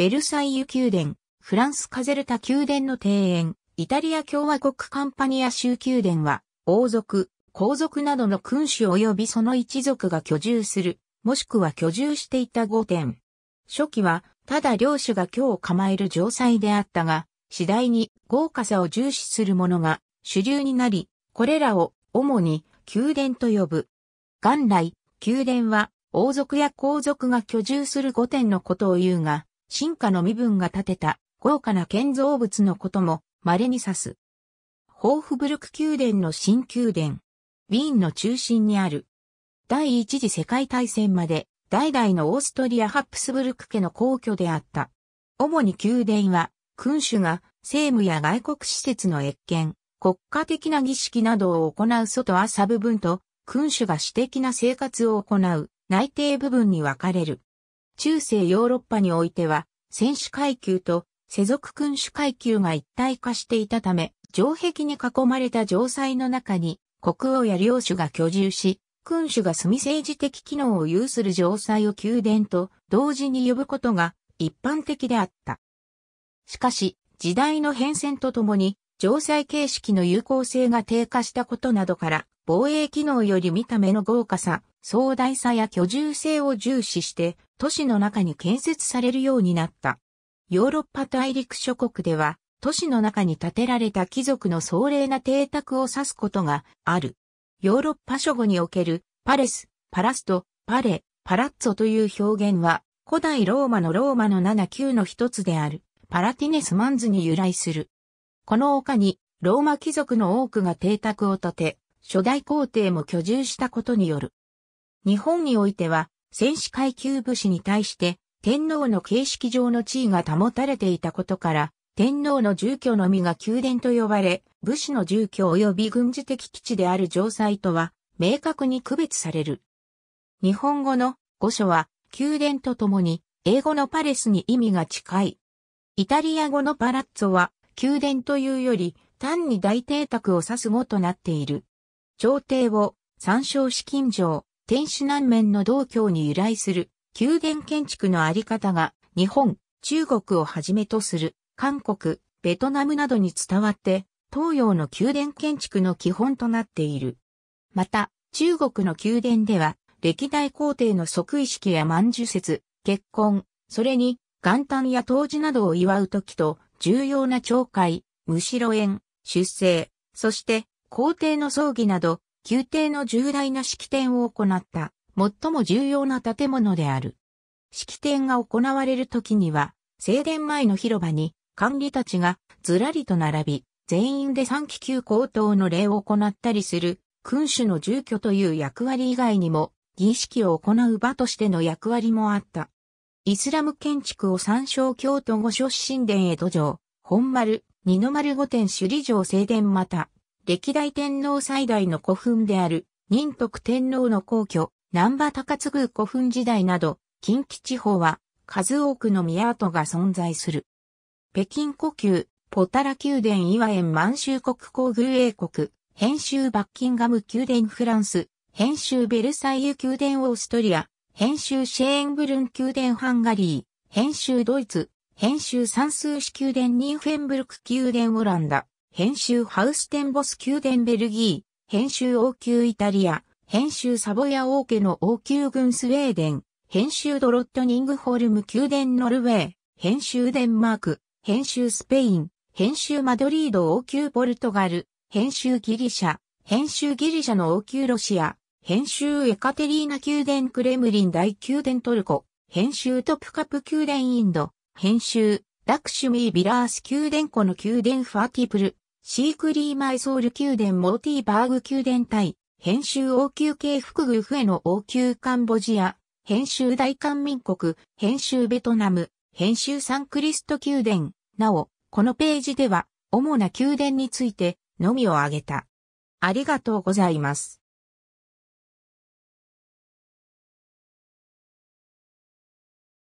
ベルサイユ宮殿、フランスカゼルタ宮殿の庭園、イタリア共和国カンパニア州宮殿は、王族、皇族などの君主及びその一族が居住する、もしくは居住していた御殿。初期は、ただ領主が今日を構える城塞であったが、次第に豪華さを重視するものが主流になり、これらを主に宮殿と呼ぶ。元来、宮殿は王族や皇族が居住する御殿のことを言うが、進化の身分が建てた豪華な建造物のことも稀に指す。ホーフブルク宮殿の新宮殿。ウィーンの中心にある。第一次世界大戦まで代々のオーストリア・ハプスブルク家の皇居であった。主に宮殿は君主が政務や外国施設の越見、国家的な儀式などを行う外朝部分と君主が私的な生活を行う内定部分に分かれる。中世ヨーロッパにおいては、選手階級と世俗君主階級が一体化していたため、城壁に囲まれた城塞の中に、国王や領主が居住し、君主が住み政治的機能を有する城塞を宮殿と同時に呼ぶことが一般的であった。しかし、時代の変遷とともに、城塞形式の有効性が低下したことなどから、防衛機能より見た目の豪華さ、壮大さや居住性を重視して、都市の中に建設されるようになった。ヨーロッパ大陸諸国では、都市の中に建てられた貴族の壮麗な邸宅を指すことがある。ヨーロッパ諸語におけるパレス、パラスト、パレ、パラッツォという表現は、古代ローマのローマの7級の一つである、パラティネスマンズに由来する。この丘に、ローマ貴族の多くが邸宅を建て、初代皇帝も居住したことによる。日本においては、戦士階級武士に対して天皇の形式上の地位が保たれていたことから、天皇の住居のみが宮殿と呼ばれ、武士の住居及び軍事的基地である城塞とは、明確に区別される。日本語の御所は、宮殿とともに、英語のパレスに意味が近い。イタリア語のパラッツォは、宮殿というより、単に大邸宅を指す語となっている。朝廷を、参照資金上、天守南面の道教に由来する宮殿建築のあり方が日本、中国をはじめとする韓国、ベトナムなどに伝わって東洋の宮殿建築の基本となっている。また、中国の宮殿では歴代皇帝の即位式や万寿節、結婚、それに元旦や冬至などを祝う時と重要な朝会、むしろ縁、出生、そして皇帝の葬儀など宮廷の重大な式典を行った、最も重要な建物である。式典が行われる時には、正殿前の広場に、管理たちがずらりと並び、全員で三気球高等の礼を行ったりする、君主の住居という役割以外にも、儀式を行う場としての役割もあった。イスラム建築を参照京都五所神殿へ土城、本丸、二の丸御殿首里城正殿また、歴代天皇最大の古墳である、仁徳天皇の皇居、南波高津宮古墳時代など、近畿地方は、数多くの宮跡が存在する。北京故宮、ポタラ宮殿岩園満州国皇宮英国、編集バッキンガム宮殿フランス、編集ベルサイユ宮殿オーストリア、編集シェーンブルン宮殿ハンガリー、編集ドイツ、編集サンスーシ宮殿ニーフェンブルク宮殿オランダ、編集ハウステンボス宮殿ベルギー、編集王宮イタリア、編集サボヤ王家の王宮軍スウェーデン、編集ドロットニングホルム宮殿ノルウェー、編集デンマーク、編集スペイン、編集マドリード王宮ポルトガル、編集ギリシャ、編集ギリシャの王宮ロシア、編集エカテリーナ宮殿クレムリン大宮殿トルコ、編集トプカプ宮殿インド、編集ラクシュミー・ビラース宮殿湖の宮殿ファーティプル、シークリーマイソール宮殿モーティーバーグ宮殿対、編集王宮系副宮フへの王宮カンボジア、編集大韓民国、編集ベトナム、編集サンクリスト宮殿、なお、このページでは、主な宮殿について、のみを挙げた。ありがとうございます。